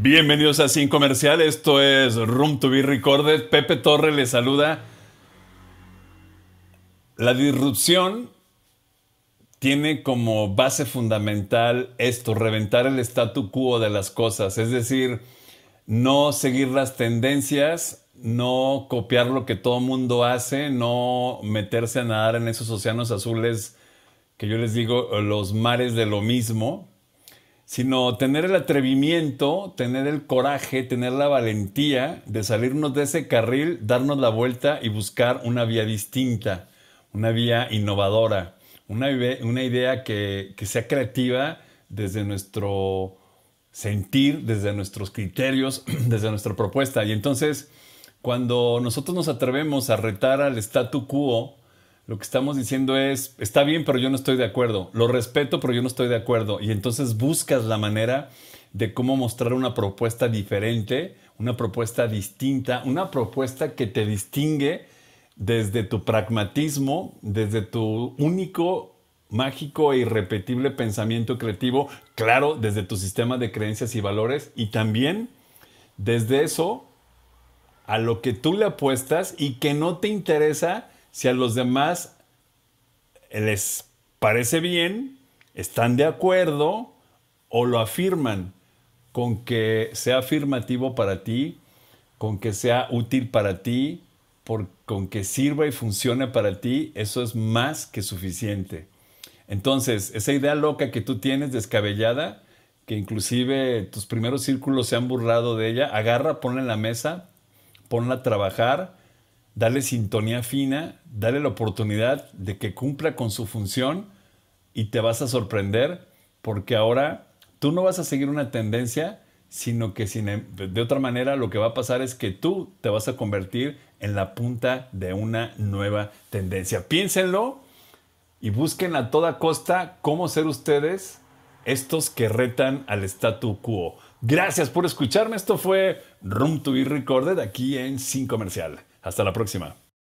Bienvenidos a Sin Comercial, esto es Room to be Recorded. Pepe Torre les saluda. La disrupción tiene como base fundamental esto, reventar el statu quo de las cosas, es decir, no seguir las tendencias, no copiar lo que todo mundo hace, no meterse a nadar en esos océanos azules que yo les digo los mares de lo mismo, sino tener el atrevimiento, tener el coraje, tener la valentía de salirnos de ese carril, darnos la vuelta y buscar una vía distinta, una vía innovadora, una, idea que, que sea creativa desde nuestro sentir, desde nuestros criterios, desde nuestra propuesta. Y entonces, cuando nosotros nos atrevemos a retar al statu quo, lo que estamos diciendo es, está bien, pero yo no estoy de acuerdo. Lo respeto, pero yo no estoy de acuerdo. Y entonces buscas la manera de cómo mostrar una propuesta diferente, una propuesta distinta, una propuesta que te distingue desde tu pragmatismo, desde tu único, mágico e irrepetible pensamiento creativo, claro, desde tu sistema de creencias y valores y también desde eso a lo que tú le apuestas y que no te interesa si a los demás les parece bien, están de acuerdo o lo afirman con que sea afirmativo para ti, con que sea útil para ti, con que sirva y funcione para ti, eso es más que suficiente. Entonces, esa idea loca que tú tienes descabellada, que inclusive tus primeros círculos se han burlado de ella, agarra, ponla en la mesa, ponla a trabajar Dale sintonía fina, dale la oportunidad de que cumpla con su función y te vas a sorprender porque ahora tú no vas a seguir una tendencia, sino que em, de otra manera lo que va a pasar es que tú te vas a convertir en la punta de una nueva tendencia. Piénsenlo y busquen a toda costa cómo ser ustedes estos que retan al statu quo. Gracias por escucharme. Esto fue Room to be Recorded aquí en Sin Comercial. Hasta la próxima.